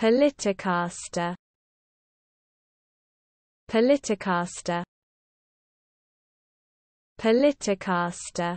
Politicaster Politicaster Politicaster